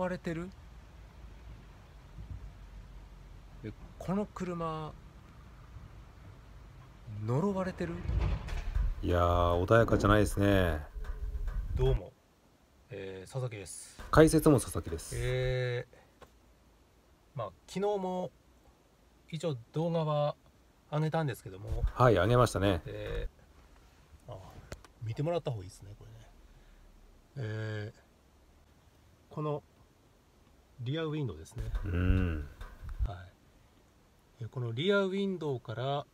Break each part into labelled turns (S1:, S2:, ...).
S1: われてるこの車呪われてる
S2: いや穏やかじゃないですね
S1: どうも、えー、佐々木です
S2: 解説も佐々木です
S1: えー、まあ昨日も一応動画は上げたんですけどもはい上げましたね、えー、あ見てもらった方がいいですねこれねえー、このリアウィンドウですね、はい、このリアウィンドウから、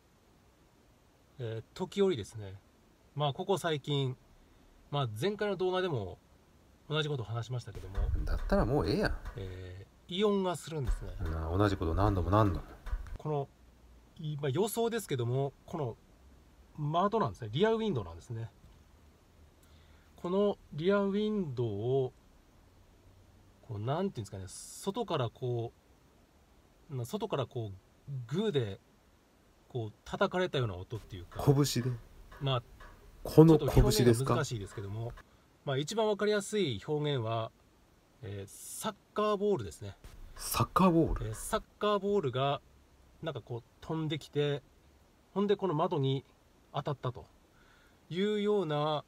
S1: えー、時折ですねまあここ最近、まあ、前回の動画でも同じことを話しましたけどもだったらもうええやん、えー、イオンがするんですね
S2: 同じこと何度も何度も
S1: この今予想ですけどもこの窓なんですねリアウィンドウなんですねこのリアウィンドウをこうなんていうんですかね外からこう外からこうグーでこう叩かれたような音っていうか拳でまあこの拳ですか難しいですけども、まあ、一番わかりやすい表現は、えー、サッカーボールですね
S2: サッカーボール、えー、
S1: サッカーボールがなんかこう飛んできてほんでこの窓に当たったというような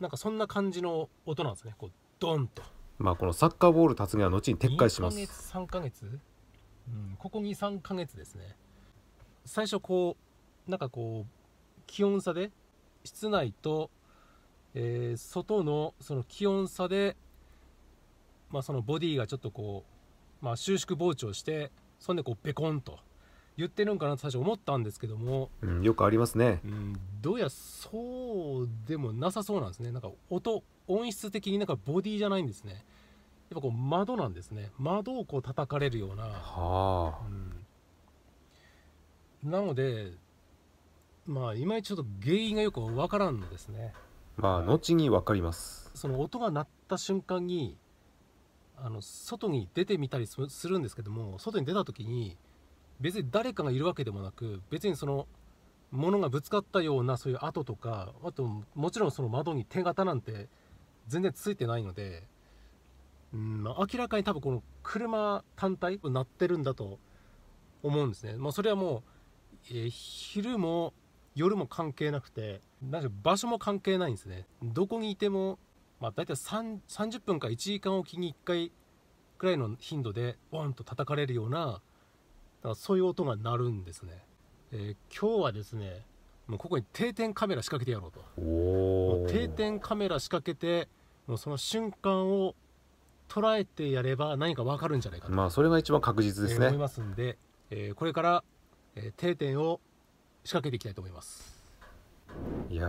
S1: なんかそんな感じの音なんですねこうドンと。
S2: まあ、このサッカーボール達人は後に撤回します2
S1: ヶ月3ヶ月、うん、ここ23ヶ月ですね最初こうなんかこう気温差で室内と、えー、外のその気温差で、まあ、そのボディがちょっとこう、まあ、収縮膨張してそんでこうベコンと言ってるんかなと最初思ったんですけども、
S2: うん、よくありますね、うん、
S1: どうやらそうでもなさそうなんですねなんか音音質的になんかボディじゃないんですねやっぱこう窓なんですね窓をこう叩かれるような、
S2: はあ
S1: うん、なのでまあいまいちちょっと原因がよくわからんのですね
S2: まあ後にわかりま
S1: すその音が鳴った瞬間にあの外に出てみたりするんですけども外に出た時に別に誰かがいるわけでもなく別にその物がぶつかったようなそういう跡とかあともちろんその窓に手形なんて全然ついてないので、うん、明らかに多分この車単体なってるんだと思うんですね。まあ、それはもう、え昼も夜も関係なくてなんか場所も関係ないんですね。どこにいても、まあ、大体30分か1時間おきに1回くらいの頻度でボンと叩かれるようなだからそういう音が鳴るんですね、えー、今日はですねもうここに定点カメラ仕掛けてやろ
S2: うと定
S1: 点カメラ仕掛けてもうその瞬間を捉えてやれば何か分かるんじゃないか
S2: とまあそれが一番確実ですね、えー、思います
S1: んで、えー、これから、えー、定点を仕掛けていきたいと思います
S2: いや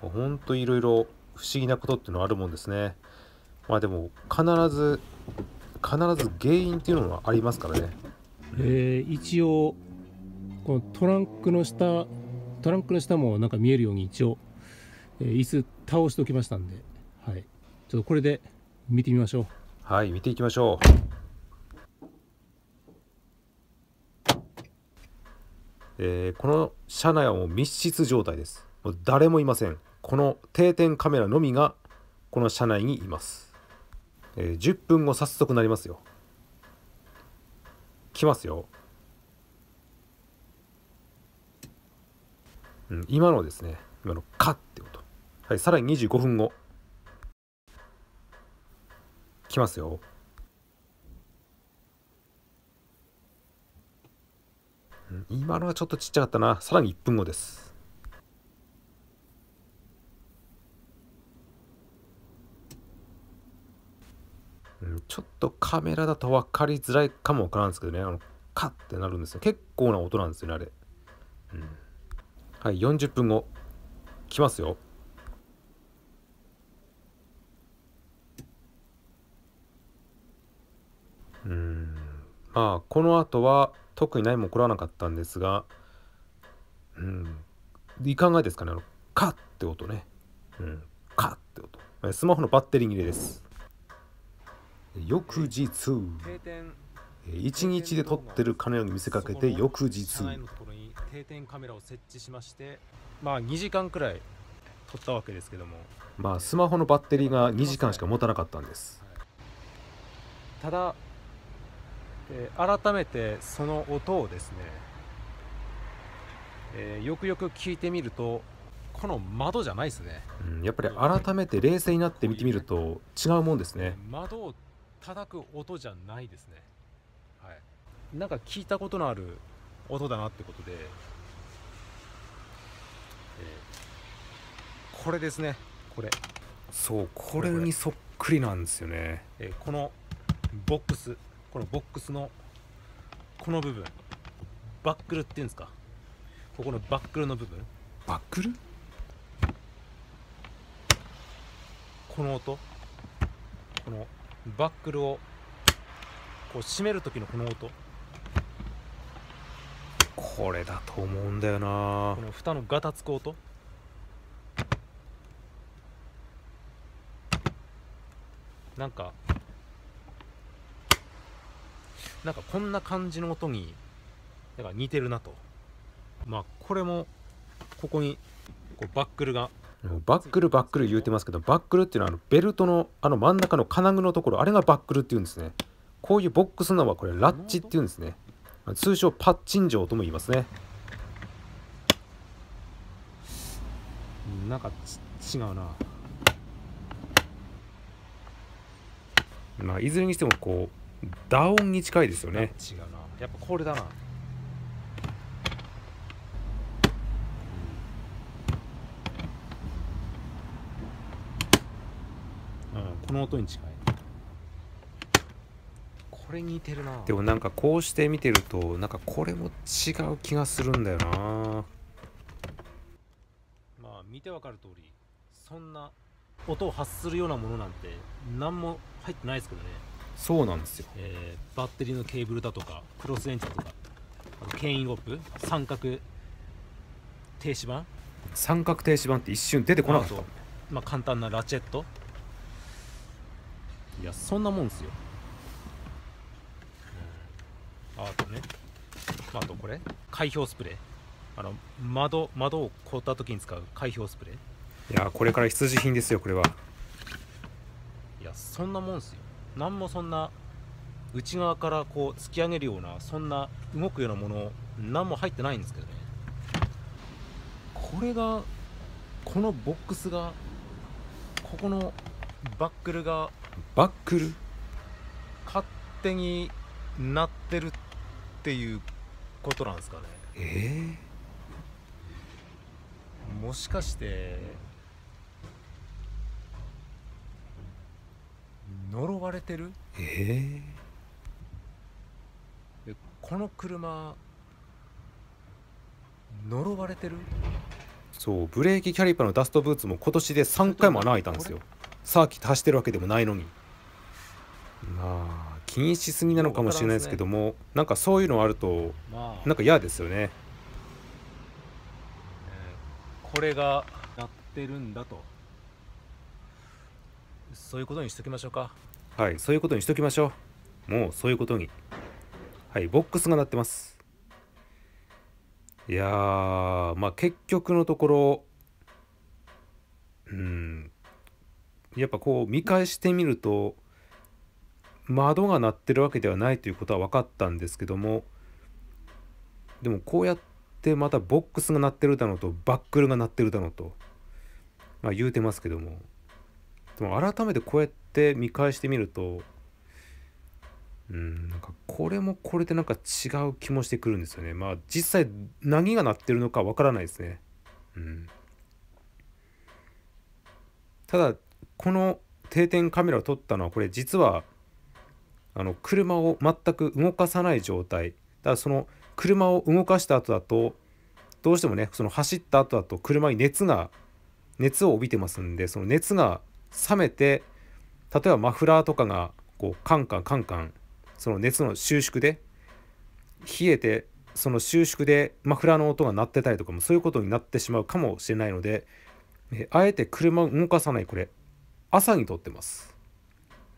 S2: ほんといろいろ不思議なことっていうのはあるもんですねまあでも必ず必ず原因っていうのはありますからね、
S1: えー、一応このトランクの下トランクの下もなんか見えるように一応、えー、椅子倒しておきましたんで、はい、ちょっとこれで見てみましょうはい見ていきまし
S2: ょう、えー、この車内はもう密室状態ですもう誰もいませんこの定点カメラのみがこの車内にいますえー、10分後早速なりますよ来ますよ、うん、今のですね今の「か」って音はいさらに25分後来ますよ今のはちょっとちっちゃかったなさらに1分後ですうん、ちょっとカメラだと分かりづらいかも分からんですけどねあのカッてなるんですよ結構な音なんですよねあれ、うん、はい40分後来ますようんまあこの後は特に何も起こらなかったんですがうんいかがですかねあのカッって音ねうんカッって音スマホのバッテリー切れです翌日1日で撮ってるかのように見せかけて翌日定点カメラを設置しましてまあ2時間くらい撮ったわけですけどもまあスマホのバッテリーが2時間しか持たなかったんです、
S1: ただ、えー、改めてその音をですね、
S2: えー、よくよく聞いてみるとこの窓じゃないですね、うん、やっぱり改めて冷静になって見てみると違うもんですね
S1: 窓叩く音じゃないですねはいなんか聞いたことのある音だなってことで、え
S2: ー、これですねこれそうこれにそっくりなんですよね、えー、このボックスこのボックスのこの部分バックルっていうんですかここのバックルの部分バックルこの音このバックルをこう締める時のこの音これだと思うんだよなこの蓋のガタつく音なんかなんかこんな感じの音になんか似てるなとまあこれもここにこうバックルがもうバックルバックル言うてますけどバックルっていうのはあのベルトのあの真ん中の金具のところあれがバックルっていうんですねこういうボックスのはこれラッチっていうんですね通称パッチン錠とも言いますねなんか違うなまあいずれにしてもこう打音に近いですよね違うなやっぱこれだなこの音に近いこれ似てるなでもなんかこうして見てるとなんかこれも違う気がするんだよなまあ見てわかる通りそんな音を発するようなものなんて何も入ってないですけどねそうなんですよ、えー、バッテリーのケーブルだとかクロスエンジンとかあと牽引オップ三角停止板三角停止板って一瞬出てこなかったまあ簡単なラチェットいやそんなもんすよ、うん、あとねあとこれ開氷スプレーあの窓窓を凍った時に使う開氷スプレーいやこれから必需品ですよこれはいやそんなもんすよ何もそんな内側からこう突き上げるようなそんな動くようなもの何も入ってないんですけどね
S1: これがこのボックスがここのバックルがバックル勝手になってるっていうことなんですかねええー、もしかして呪われてるええー、この車呪われてる
S2: そうブレーキキャリパーのダストブーツも今年で3回も穴開いたんですよサーキット走ってるわけでもないのにまあ気にしすぎなのかもしれないですけども、ね、なんかそういうのあると、まあ、なんか嫌ですよね、え
S1: ー、これがやってるんだとそういうことにしときましょうか
S2: はいそういうことにしときましょうもうそういうことにはいボックスが鳴ってますいやまあ結局のところうんやっぱこう見返してみると窓が鳴ってるわけではないということは分かったんですけどもでもこうやってまたボックスが鳴ってるだろうとバックルが鳴ってるだろうと、まあ、言うてますけどもでも改めてこうやって見返してみるとうんなんかこれもこれでなんか違う気もしてくるんですよねまあ実際何が鳴ってるのか分からないですねうんただこの定点カメラを撮ったのはこれ実はあの車を全く動かさない状態だからその車を動かした後だとどうしてもねその走った後だと車に熱が熱を帯びてますんでその熱が冷めて例えばマフラーとかがこうカンカンカンカンその熱の収縮で冷えてその収縮でマフラーの音が鳴ってたりとかもそういうことになってしまうかもしれないのであえて車を動かさないこれ朝に撮ってます、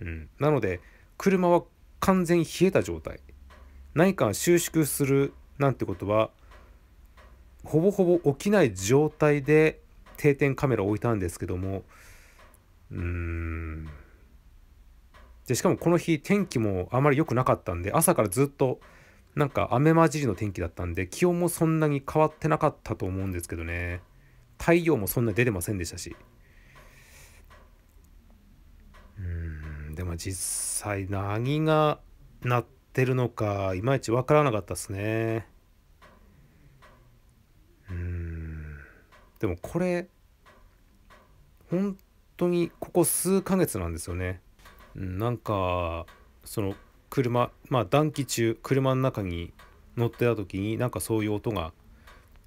S2: うん、なので車は完全に冷えた状態何か収縮するなんてことはほぼほぼ起きない状態で定点カメラを置いたんですけどもうーんでしかもこの日天気もあまり良くなかったんで朝からずっとなんか雨混じりの天気だったんで気温もそんなに変わってなかったと思うんですけどね太陽もそんなに出てませんでしたしまあ、実際何が鳴ってるのかいまいち分からなかったですねうんでもこれ本当にここ数ヶ月なんですよねなんかその車まあ暖気中車の中に乗ってた時になんかそういう音が、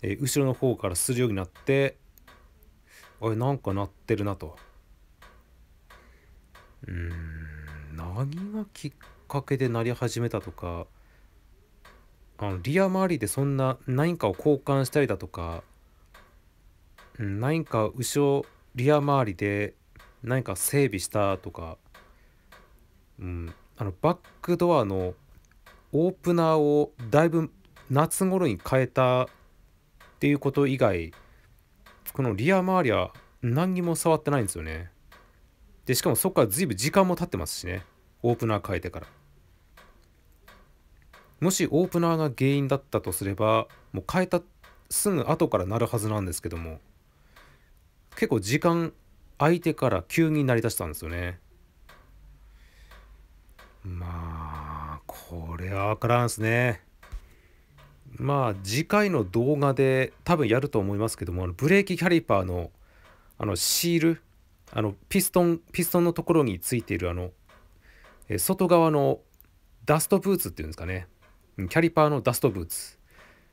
S2: えー、後ろの方からするようになってあれなんか鳴ってるなとうん何がきっかけでなり始めたとかあのリア周りでそんな何かを交換したりだとか、何か後ろリア周りで何か整備したとか、うん、あのバックドアのオープナーをだいぶ夏頃に変えたっていうこと以外このリア周りは何にも触ってないんですよね。でしかもそこから随分時間も経ってますしねオープナー変えてからもしオープナーが原因だったとすればもう変えたすぐ後からなるはずなんですけども結構時間相手から急になりだしたんですよねまあこれは分からんですねまあ次回の動画で多分やると思いますけどもブレーキキャリパーのあのシールあのピストンピストンのところについているあの外側のダストブーツっていうんですかねキャリパーのダストブーツ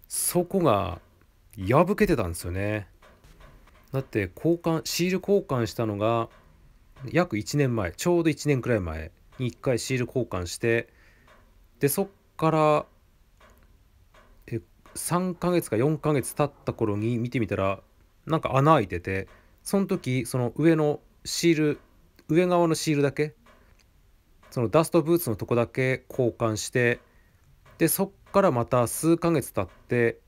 S2: そこが破けてたんですよねだって交換シール交換したのが約1年前ちょうど1年くらい前に1回シール交換してでそっからえ3ヶ月か4ヶ月経った頃に見てみたらなんか穴開いててその時その上のシール上側のシールだけそのダストブーツのとこだけ交換してでそっからまた数ヶ月経って、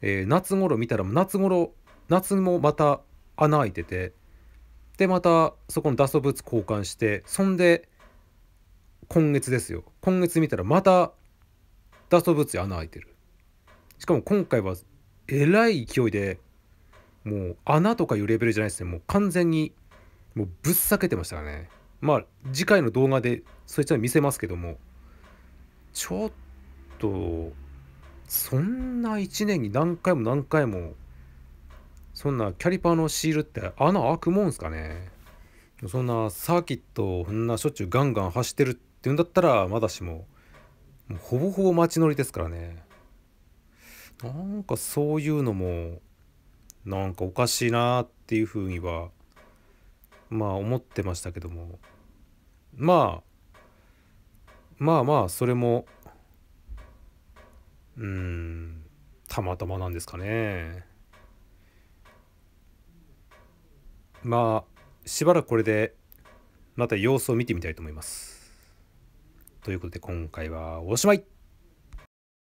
S2: えー、夏頃見たら夏頃夏もまた穴開いててでまたそこのダストブーツ交換してそんで今月ですよ今月見たらまたダストブーツに穴開いてるしかも今回はえらい勢いでもう穴とかいうレベルじゃないですねもう完全にもうぶっ裂けてましたからねまあ次回の動画でそいつは見せますけどもちょっとそんな1年に何回も何回もそんなキャリパーのシールって穴開くもんすかねそんなサーキットそんなしょっちゅうガンガン走ってるっていうんだったらまだしももうほぼほぼ街乗りですからねなんかそういうのもなんかおかしいなっていうふうにはまあ思ってましたけどもまあまあまあそれもうんたまたまなんですかねまあしばらくこれでまた様子を見てみたいと思いますということで今回はおしまい